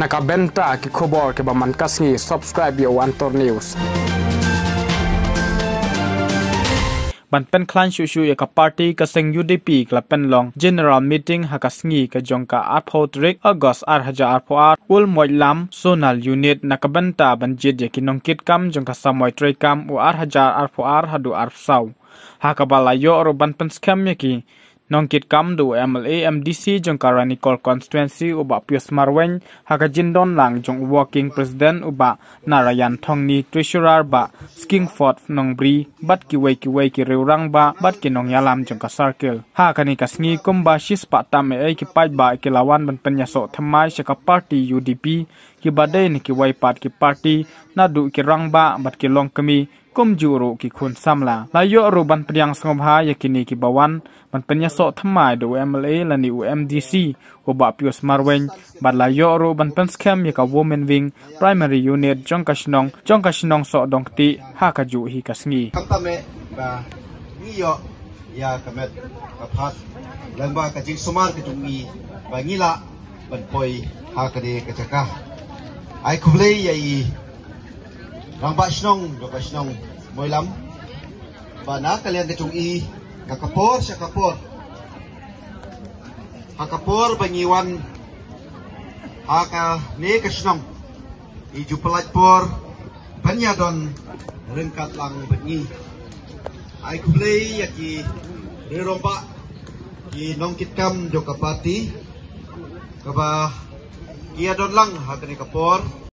nakabenta ki khobor ke ba mankasngi subscribe ye one tor news ban pen clan shu shu ye ka party ka seng udp kla pen long general meeting ha ka sngi ka jong ka ar pho trek august ar haja ar pho ar ul moi lam sonal unit nakabanta ban jet ye kinong kit kam jong ka samoy trek kam u ar haja ar pho ar hadu ar sau ha ka balayo ro ban pen scam ye ki nongkit kam do MLA MDC jong karani kol constituency uba Pius Marwen haka jindon lang jong working president uba Narayan Thongni treasurer ba Skingford nongbri bat ki wei ki wei ki reurang ba bat ki nong yalam jong ka circle ha kani ka sngi kum ba shis pa tam e, e ki pa ba ki lawan ban panya so thamai shaka party UDP ki badai ni ki wai part ki party na du ki rang ba bat ki long kami ก้มจูรุกิคุณซ้ำละลายโยรูบันเปียงสงบหายกินีกิบวันมันเป็นยาศทมไยดูเอ็มเอและนิวเอ็มดีซีอุบะพิวสมาร์เวนบัดลายโยรูบันเป็นสแคมยกับวูมเมนวิงพร p r i m a r ยู n i ตจงกัชนงจงกัชนองสอดงตีฮากจูฮิกัสงีคำตามเมบะนิยอยากเมตกับพัดลวว่ากจิงสมารกจุงมีบะงิละมันปอยหากเดกจักะไอคุเลยยัย Rambak senong, rambak senong. Mau lam? Bana kalian kecung i, nggak kapor, siapa kapor? Hak kapor pengiwan, hak ni kesenong. Iju pelat por, banyak don, rengkat lang bengi. Aku beli ya ki, rambak ki nongkit kam jo kapati, kaba kia don lang hak ni kapor. Kapor.